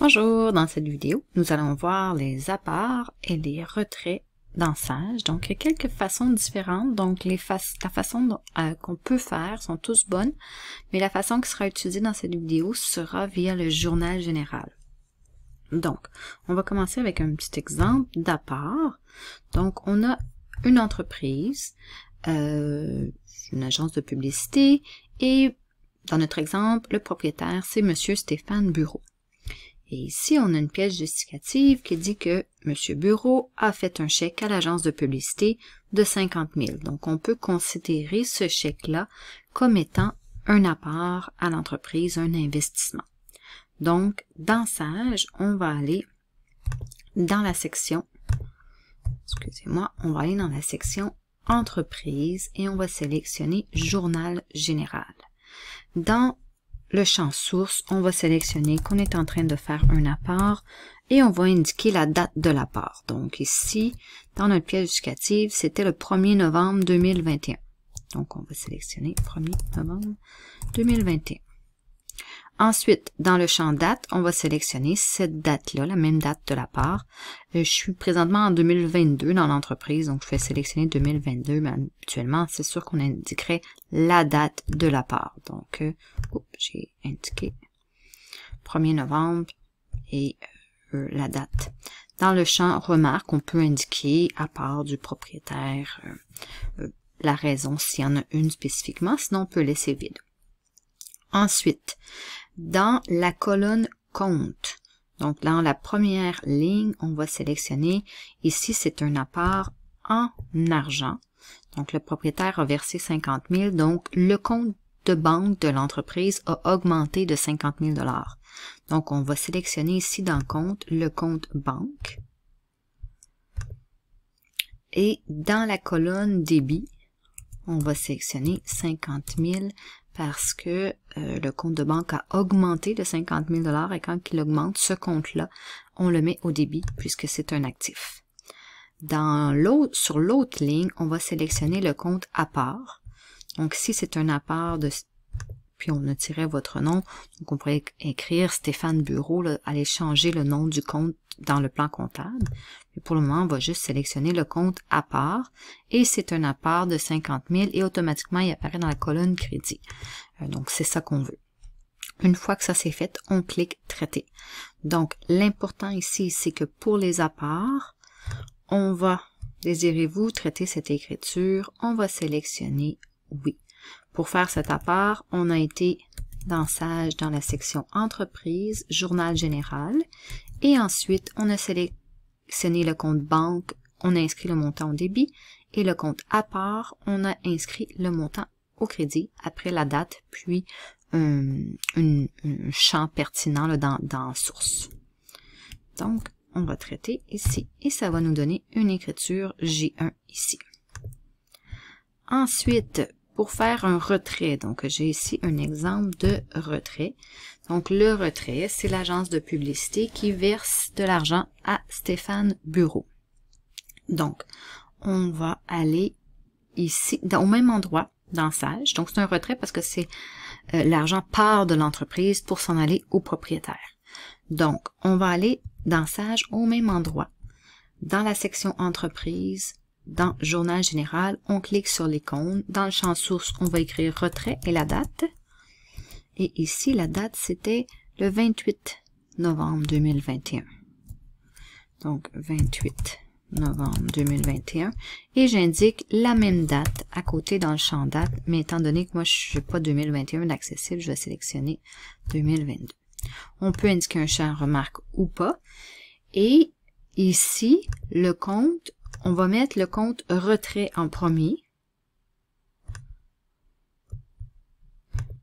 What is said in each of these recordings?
Bonjour, dans cette vidéo, nous allons voir les apparts et les retraits dans Sage. Donc, il y a quelques façons différentes. Donc, les la façon euh, qu'on peut faire sont tous bonnes, mais la façon qui sera utilisée dans cette vidéo sera via le journal général. Donc, on va commencer avec un petit exemple d'appart. Donc, on a une entreprise, euh, une agence de publicité et dans notre exemple, le propriétaire, c'est Monsieur Stéphane Bureau. Et ici, on a une pièce justificative qui dit que M. Bureau a fait un chèque à l'agence de publicité de 50 000. Donc, on peut considérer ce chèque-là comme étant un apport à l'entreprise, un investissement. Donc, dans Sage, on va aller dans la section, excusez-moi, on va aller dans la section Entreprise et on va sélectionner Journal général. Dans le champ source, on va sélectionner qu'on est en train de faire un apport et on va indiquer la date de l'apport. Donc ici, dans notre pièce éducative, c'était le 1er novembre 2021. Donc on va sélectionner 1er novembre 2021. Ensuite, dans le champ date, on va sélectionner cette date-là, la même date de la euh, Je suis présentement en 2022 dans l'entreprise, donc je vais sélectionner 2022, mais actuellement, c'est sûr qu'on indiquerait la date de la Donc, euh, j'ai indiqué 1er novembre et euh, la date. Dans le champ remarque, on peut indiquer, à part du propriétaire, euh, euh, la raison s'il y en a une spécifiquement, sinon on peut laisser vide. Ensuite, dans la colonne compte, donc dans la première ligne, on va sélectionner, ici c'est un appart en argent. Donc le propriétaire a versé 50 000, donc le compte de banque de l'entreprise a augmenté de 50 000 Donc, on va sélectionner ici dans compte le compte banque. Et dans la colonne débit, on va sélectionner 50 000 parce que euh, le compte de banque a augmenté de 50 000 et quand il augmente ce compte-là, on le met au débit puisque c'est un actif. Dans l'autre, sur l'autre ligne, on va sélectionner le compte à part donc, si c'est un appart de puis on tiré votre nom. Donc, on pourrait écrire Stéphane Bureau, aller changer le nom du compte dans le plan comptable. Mais pour le moment, on va juste sélectionner le compte à part. Et c'est un appart de 50 000 et automatiquement, il apparaît dans la colonne crédit. Euh, donc, c'est ça qu'on veut. Une fois que ça c'est fait, on clique traiter. Donc, l'important ici, c'est que pour les apparts, on va, désirez-vous traiter cette écriture, on va sélectionner oui. Pour faire cet appart, on a été dans Sage dans la section Entreprise, Journal général, et ensuite on a sélectionné le compte banque, on a inscrit le montant au débit, et le compte à part, on a inscrit le montant au crédit après la date, puis un, champ pertinent dans, dans source. Donc, on va traiter ici et ça va nous donner une écriture G1 ici. Ensuite, pour faire un retrait. Donc, j'ai ici un exemple de retrait. Donc, le retrait, c'est l'agence de publicité qui verse de l'argent à Stéphane Bureau. Donc, on va aller ici, au même endroit, dans Sage. Donc, c'est un retrait parce que c'est euh, l'argent part de l'entreprise pour s'en aller au propriétaire. Donc, on va aller dans Sage au même endroit, dans la section entreprise, dans Journal général, on clique sur l'icône. Dans le champ source, on va écrire retrait et la date. Et ici, la date, c'était le 28 novembre 2021. Donc, 28 novembre 2021. Et j'indique la même date à côté dans le champ date, mais étant donné que moi, je suis pas 2021 accessible, je vais sélectionner 2022. On peut indiquer un champ remarque ou pas. Et ici, le compte on va mettre le compte retrait en premier.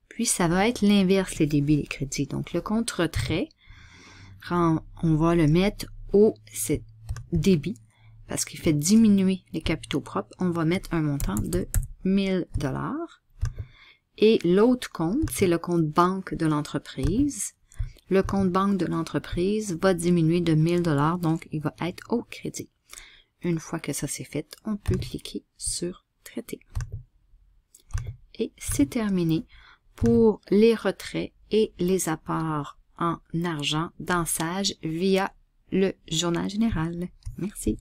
Puis ça va être l'inverse, les débits et les crédits. Donc le compte retrait, on va le mettre au débit parce qu'il fait diminuer les capitaux propres. On va mettre un montant de 1000 dollars. Et l'autre compte, c'est le compte banque de l'entreprise. Le compte banque de l'entreprise va diminuer de 1000 dollars, donc il va être au crédit. Une fois que ça c'est fait, on peut cliquer sur traiter. Et c'est terminé pour les retraits et les apports en argent dans Sage via le journal général. Merci.